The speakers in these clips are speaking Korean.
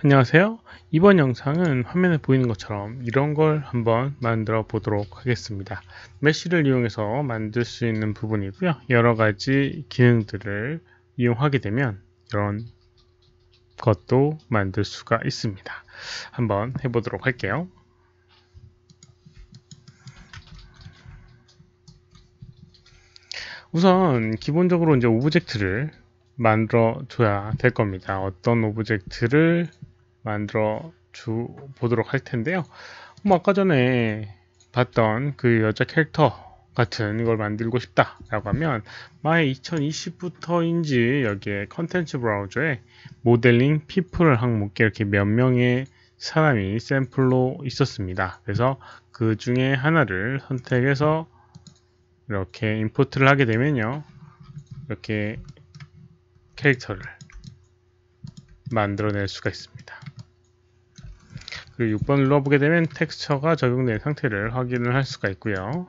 안녕하세요 이번 영상은 화면에 보이는 것처럼 이런 걸 한번 만들어 보도록 하겠습니다 메쉬를 이용해서 만들 수 있는 부분이고요 여러가지 기능들을 이용하게 되면 이런 것도 만들 수가 있습니다 한번 해보도록 할게요 우선 기본적으로 이제 오브젝트를 만들어 줘야 될 겁니다 어떤 오브젝트를 만들어 주 보도록 할 텐데요. 뭐 아까 전에 봤던 그 여자 캐릭터 같은 걸 만들고 싶다라고 하면 마해 2020부터인지 여기에 컨텐츠 브라우저에 모델링 피플 항목에 이렇게 몇 명의 사람이 샘플로 있었습니다. 그래서 그 중에 하나를 선택해서 이렇게 임포트를 하게 되면요. 이렇게 캐릭터를 만들어낼 수가 있습니다. 그 6번을 눌러보게 되면 텍스처가 적용된 상태를 확인을 할 수가 있고요.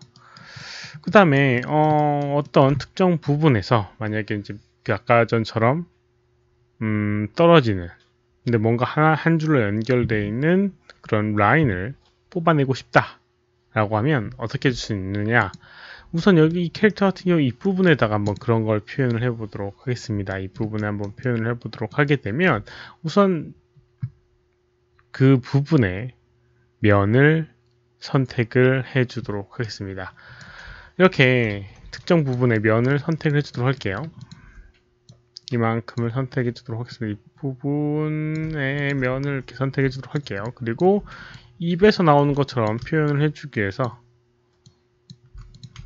그 다음에 어, 떤 특정 부분에서 만약에 이제 그 아까 전처럼 음, 떨어지는 근데 뭔가 하나 한 줄로 연결되어 있는 그런 라인을 뽑아내고 싶다 라고 하면 어떻게 해줄 수 있느냐 우선 여기 이 캐릭터 같은 경우 이부분에다가 한번 그런 걸 표현을 해보도록 하겠습니다. 이 부분에 한번 표현을 해보도록 하게 되면 우선 그 부분에 면을 선택을 해 주도록 하겠습니다. 이렇게 특정 부분의 면을 선택해 주도록 할게요. 이만큼을 선택해 주도록 하겠습니다. 이 부분의 면을 이렇게 선택해 주도록 할게요. 그리고 입에서 나오는 것처럼 표현을 해주기 위해서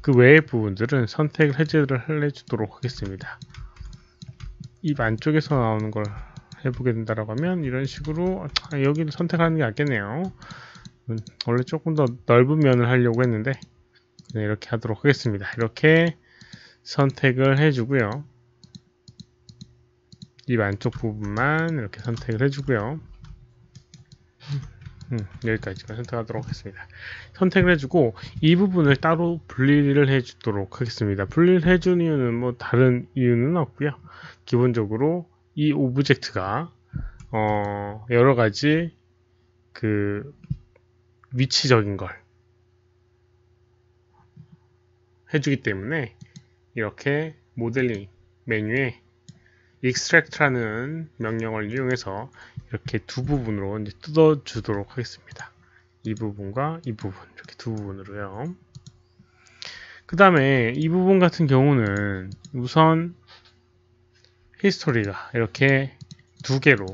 그 외의 부분들은 선택을 해제를 해주도록 하겠습니다. 입 안쪽에서 나오는 걸 해보게 된다라고 하면 이런 식으로 아, 여기를 선택하는 게 낫겠네요 음, 원래 조금 더 넓은 면을 하려고 했는데 그냥 네, 이렇게 하도록 하겠습니다 이렇게 선택을 해주고요 입 안쪽 부분만 이렇게 선택을 해주고요 음, 음 여기까지만 선택하도록 하겠습니다. 선택을 해주고 이 부분을 따로 분리를 해주도록 하겠습니다. 분리를 해준 이유는 뭐 다른 이유는 없고요. 기본적으로 이 오브젝트가 어 여러 가지 그 위치적인 걸 해주기 때문에 이렇게 모델링 메뉴에 extract라는 명령을 이용해서 이렇게 두 부분으로 이제 뜯어 주도록 하겠습니다. 이 부분과 이 부분 이렇게 두 부분으로요. 그 다음에 이 부분 같은 경우는 우선 히스토리가 이렇게 두 개로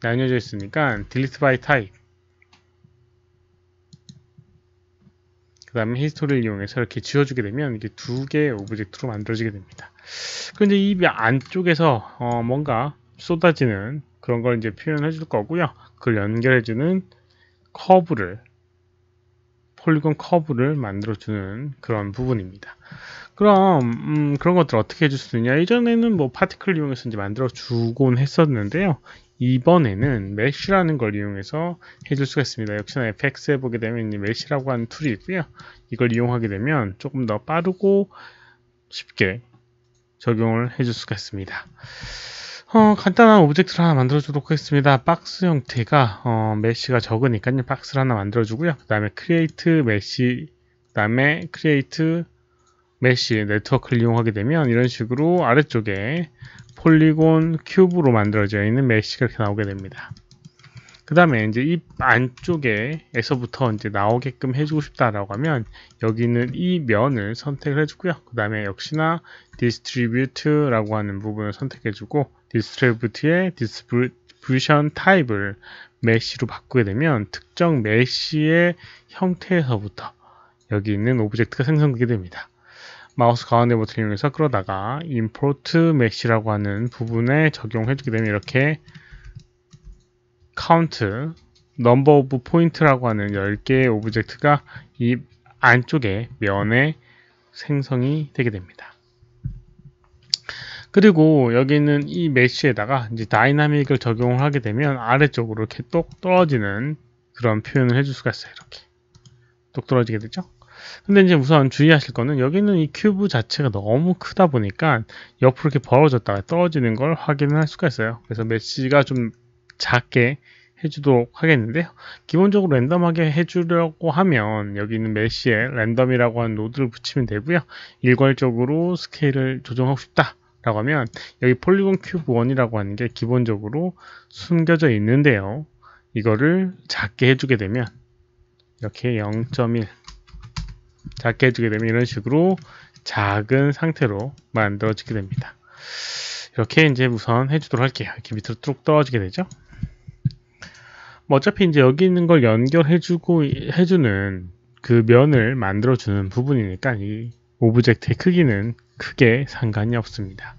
나뉘어져 있으니까 delete by type 그 다음에 히스토리를 이용해서 이렇게 지워주게 되면 이게 두 개의 오브젝트로 만들어지게 됩니다. 그런데 이 안쪽에서 어 뭔가 쏟아지는 그런 걸 이제 표현해 줄 거고요. 그걸 연결해 주는 커브를 폴리곤 커브를 만들어 주는 그런 부분입니다. 그럼 음, 그런 것들 어떻게 해줄 수 있냐 예전에는 뭐 파티클 이용해서 이제 만들어 주곤 했었는데요 이번에는 메쉬라는 걸 이용해서 해줄 수가 있습니다. 역시나 FX에 보게 되면 메쉬라고 하는 툴이 있고요. 이걸 이용하게 되면 조금 더 빠르고 쉽게 적용을 해줄 수가 있습니다. 어, 간단한 오브젝트를 하나 만들어주도록 하겠습니다. 박스 형태가 어, 메쉬가 적으니까요. 박스를 하나 만들어주고요. 그 다음에 크리에이트 메쉬, 그 다음에 크리에이트 메시 네트워크를 이용하게 되면 이런 식으로 아래쪽에 폴리곤 큐브로 만들어져 있는 메시가 이렇게 나오게 됩니다. 그 다음에 이제 이안쪽에서부터 이제 나오게끔 해주고 싶다라고 하면 여기는 이 면을 선택을 해주고요. 그 다음에 역시나 distribute라고 하는 부분을 선택해주고 distribute의 distribution type을 메시로 바꾸게 되면 특정 메시의 형태에서부터 여기 있는 오브젝트가 생성되게 됩니다. 마우스 가운데 버튼 이용해서 끌어다가 import max이라고 하는 부분에 적용해주게 되면 이렇게 count, number of point라고 하는 10개의 오브젝트가 이 안쪽에 면에 생성이 되게 됩니다. 그리고 여기는 이메쉬에다가 이제 다이나믹을 적용을 하게 되면 아래쪽으로 이렇게 똑 떨어지는 그런 표현을 해줄 수가 있어요. 이렇게 똑 떨어지게 되죠. 근데 이제 우선 주의하실 거는 여기는 이 큐브 자체가 너무 크다 보니까 옆으로 이렇게 벌어졌다가 떨어지는 걸 확인할 수가 있어요. 그래서 메시가좀 작게 해주도록 하겠는데요. 기본적으로 랜덤하게 해주려고 하면 여기 있는 메시에 랜덤이라고 하는 노드를 붙이면 되고요. 일괄적으로 스케일을 조정하고 싶다. 라고 하면 여기 폴리곤 큐브 1이라고 하는 게 기본적으로 숨겨져 있는데요. 이거를 작게 해주게 되면 이렇게 0.1 작게 해주게 되면 이런 식으로 작은 상태로 만들어지게 됩니다. 이렇게 이제 우선 해주도록 할게요. 이렇게 밑으로 뚝 떨어지게 되죠. 뭐 어차피 이제 여기 있는 걸 연결해주고 해주는 그 면을 만들어주는 부분이니까 이 오브젝트의 크기는 크게 상관이 없습니다.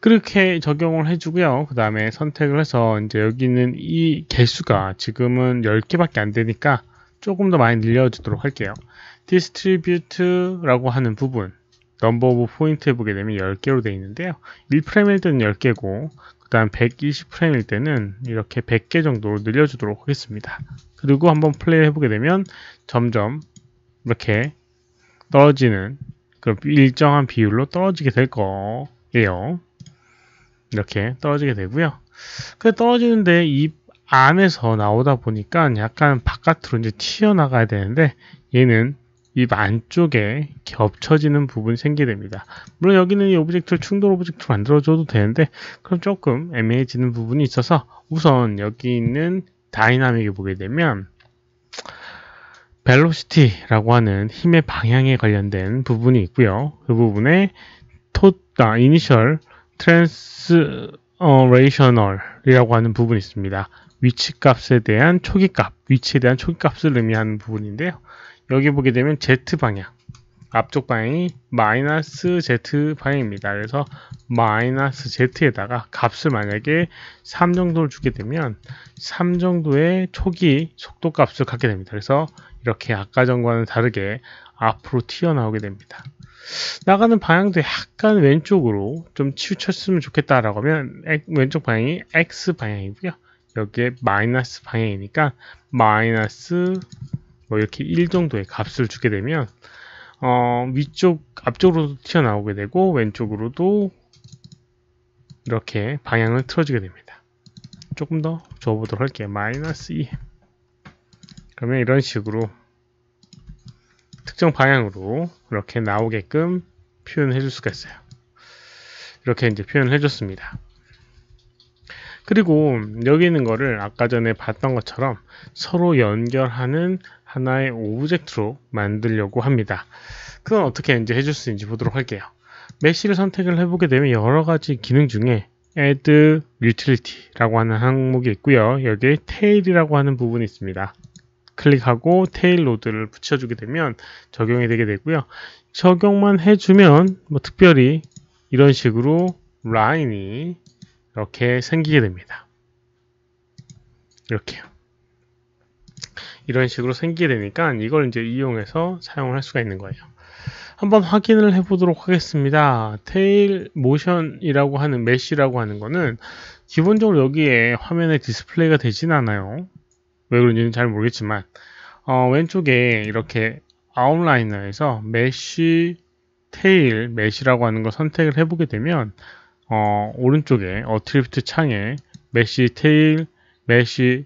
그렇게 적용을 해주고요. 그 다음에 선택을 해서 이제 여기는 이 개수가 지금은 10개밖에 안 되니까 조금 더 많이 늘려주도록 할게요. d i s t 디스트리뷰트라고 하는 부분 넘버 오브 포인트에 보게 되면 10개로 되어 있는데요. 1프레임일 때는 10개고 그 다음 120프레임일 때는 이렇게 100개 정도로 늘려주도록 하겠습니다. 그리고 한번 플레이 해보게 되면 점점 이렇게 떨어지는 그 일정한 비율로 떨어지게 될 거예요. 이렇게 떨어지게 되고요. 그 떨어지는데 이 안에서 나오다 보니까 약간 바깥으로 이제 튀어나가야 되는데 얘는 입 안쪽에 겹쳐지는 부분이 생기게 됩니다. 물론 여기는 이 오브젝트를 충돌 오브젝트로 만들어줘도 되는데 그럼 조금 애매해지는 부분이 있어서 우선 여기 있는 다이나믹을 보게 되면 벨로시티라고 하는 힘의 방향에 관련된 부분이 있고요. 그 부분에 토, 아, 이니셜 트랜스레이셔널이라고 어 하는 부분이 있습니다. 위치값에 대한 초기값, 위치에 대한 초기값을 의미하는 부분인데요. 여기 보게 되면 Z 방향 앞쪽 방향이 마이너스 Z 방향입니다. 그래서 마이너스 Z에다가 값을 만약에 3 정도를 주게 되면 3 정도의 초기 속도 값을 갖게 됩니다. 그래서 이렇게 아까 전과는 다르게 앞으로 튀어나오게 됩니다. 나가는 방향도 약간 왼쪽으로 좀 치우쳤으면 좋겠다라고 하면 왼쪽 방향이 X 방향이고요. 여기에 마이너스 방향이니까 마이너스 뭐 이렇게 1 정도의 값을 주게 되면 어, 위쪽 앞쪽으로도 튀어나오게 되고 왼쪽으로도 이렇게 방향을 틀어주게 됩니다. 조금 더 줘보도록 할게요. 마이너스 2 그러면 이런 식으로 특정 방향으로 이렇게 나오게끔 표현해 줄 수가 있어요. 이렇게 이제 표현을 해줬습니다. 그리고 여기 있는 거를 아까 전에 봤던 것처럼 서로 연결하는 하나의 오브젝트로 만들려고 합니다. 그건 어떻게 이제 해줄 수 있는지 보도록 할게요. 메시를 선택을 해보게 되면 여러 가지 기능 중에 add utility라고 하는 항목이 있고요. 여기에 tail이라고 하는 부분이 있습니다. 클릭하고 tail 로드를 붙여주게 되면 적용이 되게 되고요. 적용만 해주면 뭐 특별히 이런 식으로 라인이 이렇게 생기게 됩니다. 이렇게요. 이런 식으로 생기게 되니까 이걸 이제 이용해서 사용을 할 수가 있는 거예요. 한번 확인을 해보도록 하겠습니다. 테일 모션이라고 하는 메쉬라고 하는 거는 기본적으로 여기에 화면에 디스플레이가 되진 않아요. 왜 그런지는 잘 모르겠지만 어, 왼쪽에 이렇게 아웃라이너에서 메쉬 테일 메쉬라고 하는 걸 선택을 해보게 되면 어, 오른쪽에 어트리프트 창에 메시 테일, 메시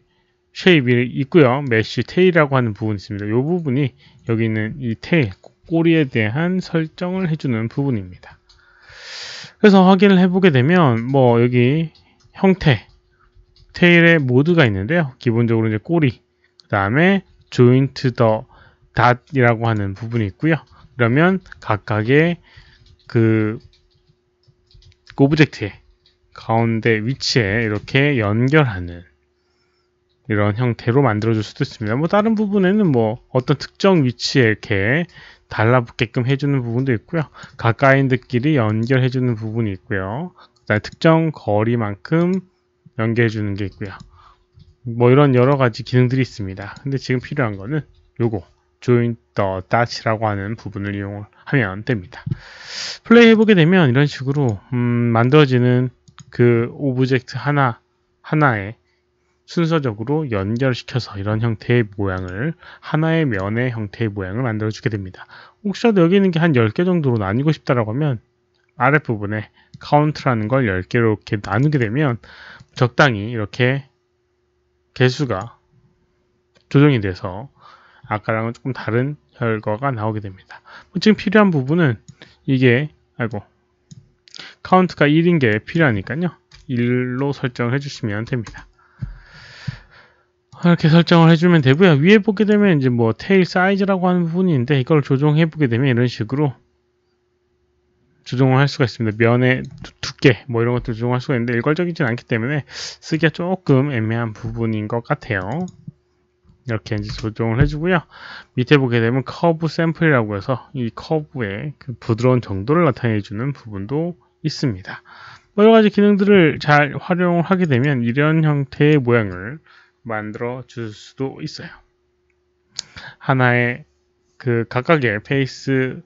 쉐입이 있고요. 메시 테일이라고 하는 부분이 있습니다. 이 부분이 여기 있는 이 테일, 꼬리에 대한 설정을 해주는 부분입니다. 그래서 확인을 해보게 되면 뭐 여기 형태, 테일의 모드가 있는데요. 기본적으로 이제 꼬리, 그 다음에 조인트 더 닷이라고 하는 부분이 있고요. 그러면 각각의 그 오브젝트 가운데 위치에 이렇게 연결하는 이런 형태로 만들어줄 수도 있습니다. 뭐 다른 부분에는 뭐 어떤 특정 위치에 이렇게 달라붙게끔 해주는 부분도 있고요. 가까이인 들끼리 연결해주는 부분이 있고요. 그다음 특정 거리만큼 연결해주는 게 있고요. 뭐 이런 여러 가지 기능들이 있습니다. 근데 지금 필요한 거는 요거 join the dot이라고 하는 부분을 이용하면 됩니다. 플레이 해보게 되면 이런 식으로 음, 만들어지는 그 오브젝트 하나 하나에 순서적으로 연결시켜서 이런 형태의 모양을 하나의 면의 형태의 모양을 만들어 주게 됩니다. 혹시라도 여기 있는 게 한 10개 정도로 나뉘고 싶다라고 하면 아랫부분에 count라는 걸 10개로 이렇게 나누게 되면 적당히 이렇게 개수가 조정이 돼서 아까랑은 조금 다른 결과가 나오게 됩니다. 뭐 지금 필요한 부분은 이게 아이고 카운트가 1인 게 필요하니까요. 1로 설정을 해주시면 됩니다. 이렇게 설정을 해주면 되고요. 위에 보게 되면 이제 뭐 테일 사이즈라고 하는 부분인데 이걸 조정해 보게 되면 이런 식으로 조정을 할 수가 있습니다. 면의 두께 뭐 이런 것도 조정할 수가 있는데 일괄적이진 않기 때문에 쓰기가 조금 애매한 부분인 것 같아요. 이렇게 이제 조정을 해주고요. 밑에 보게 되면 커브 샘플이라고 해서 이 커브의 그 부드러운 정도를 나타내주는 부분도 있습니다. 뭐 여러 가지 기능들을 잘활용 하게 되면 이런 형태의 모양을 만들어 줄 수도 있어요. 하나의 그 각각의 페이스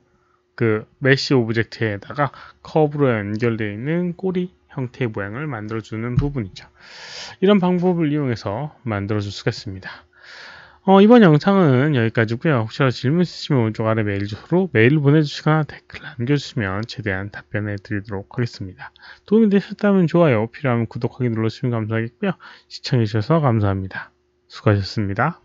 그 메쉬 오브젝트에다가 커브로 연결되어 있는 꼬리 형태의 모양을 만들어주는 부분이죠. 이런 방법을 이용해서 만들어줄 수가 있습니다. 어, 이번 영상은 여기까지고요. 혹시라 질문 있으시면 오른쪽 아래 메일 주소로 메일 보내주시거나 댓글 남겨주시면 최대한 답변해 드리도록 하겠습니다. 도움이 되셨다면 좋아요, 필요하면 구독하기 눌러주시면 감사하겠고요. 시청해주셔서 감사합니다. 수고하셨습니다.